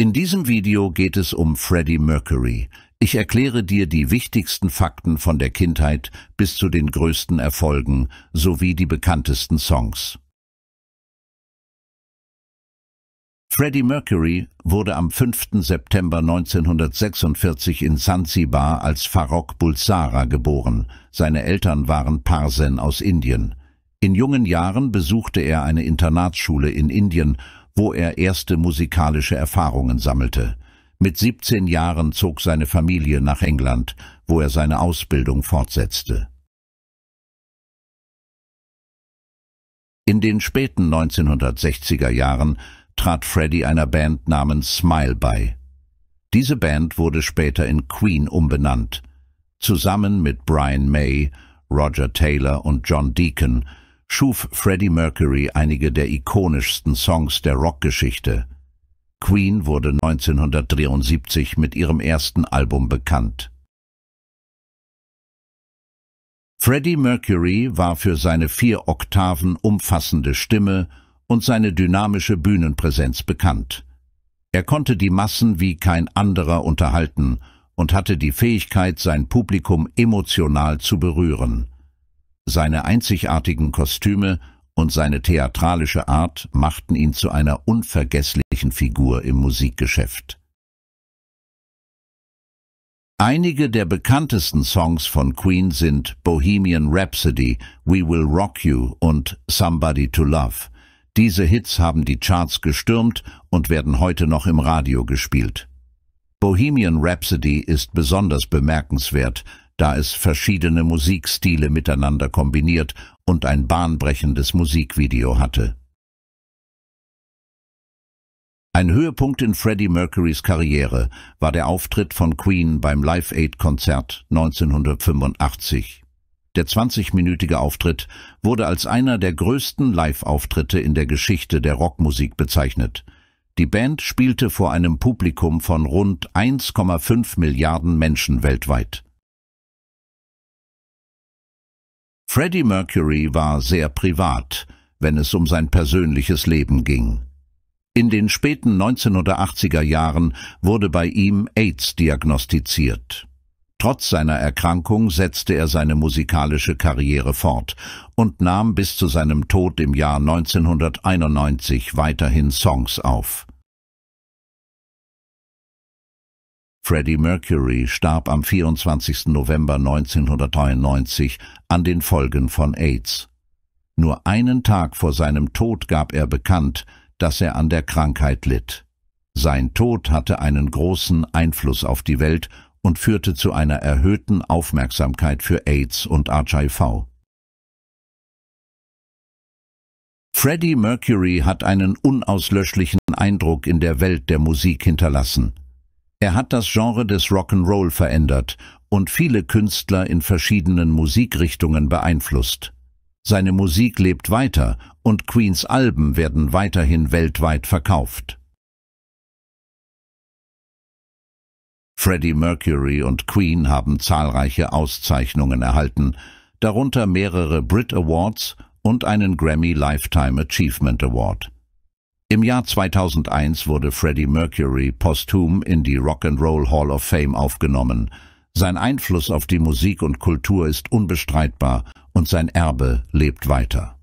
In diesem Video geht es um Freddie Mercury. Ich erkläre dir die wichtigsten Fakten von der Kindheit bis zu den größten Erfolgen sowie die bekanntesten Songs. Freddie Mercury wurde am 5. September 1946 in Zanzibar als Farok Bulsara geboren. Seine Eltern waren Parsen aus Indien. In jungen Jahren besuchte er eine Internatsschule in Indien wo er erste musikalische Erfahrungen sammelte. Mit 17 Jahren zog seine Familie nach England, wo er seine Ausbildung fortsetzte. In den späten 1960er Jahren trat Freddy einer Band namens Smile bei. Diese Band wurde später in Queen umbenannt. Zusammen mit Brian May, Roger Taylor und John Deacon – schuf Freddie Mercury einige der ikonischsten Songs der Rockgeschichte. Queen wurde 1973 mit ihrem ersten Album bekannt. Freddie Mercury war für seine vier Oktaven umfassende Stimme und seine dynamische Bühnenpräsenz bekannt. Er konnte die Massen wie kein anderer unterhalten und hatte die Fähigkeit, sein Publikum emotional zu berühren. Seine einzigartigen Kostüme und seine theatralische Art machten ihn zu einer unvergesslichen Figur im Musikgeschäft. Einige der bekanntesten Songs von Queen sind Bohemian Rhapsody, We Will Rock You und Somebody to Love. Diese Hits haben die Charts gestürmt und werden heute noch im Radio gespielt. Bohemian Rhapsody ist besonders bemerkenswert, da es verschiedene Musikstile miteinander kombiniert und ein bahnbrechendes Musikvideo hatte. Ein Höhepunkt in Freddie Mercurys Karriere war der Auftritt von Queen beim Live Aid Konzert 1985. Der 20-minütige Auftritt wurde als einer der größten Live-Auftritte in der Geschichte der Rockmusik bezeichnet. Die Band spielte vor einem Publikum von rund 1,5 Milliarden Menschen weltweit. Freddie Mercury war sehr privat, wenn es um sein persönliches Leben ging. In den späten 1980er Jahren wurde bei ihm AIDS diagnostiziert. Trotz seiner Erkrankung setzte er seine musikalische Karriere fort und nahm bis zu seinem Tod im Jahr 1991 weiterhin Songs auf. Freddie Mercury starb am 24. November 1993 an den Folgen von AIDS. Nur einen Tag vor seinem Tod gab er bekannt, dass er an der Krankheit litt. Sein Tod hatte einen großen Einfluss auf die Welt und führte zu einer erhöhten Aufmerksamkeit für AIDS und HIV. Freddie Mercury hat einen unauslöschlichen Eindruck in der Welt der Musik hinterlassen. Er hat das Genre des Rock'n'Roll verändert und viele Künstler in verschiedenen Musikrichtungen beeinflusst. Seine Musik lebt weiter und Queens Alben werden weiterhin weltweit verkauft. Freddie Mercury und Queen haben zahlreiche Auszeichnungen erhalten, darunter mehrere Brit Awards und einen Grammy Lifetime Achievement Award. Im Jahr 2001 wurde Freddie Mercury posthum in die Rock and Roll Hall of Fame aufgenommen. Sein Einfluss auf die Musik und Kultur ist unbestreitbar und sein Erbe lebt weiter.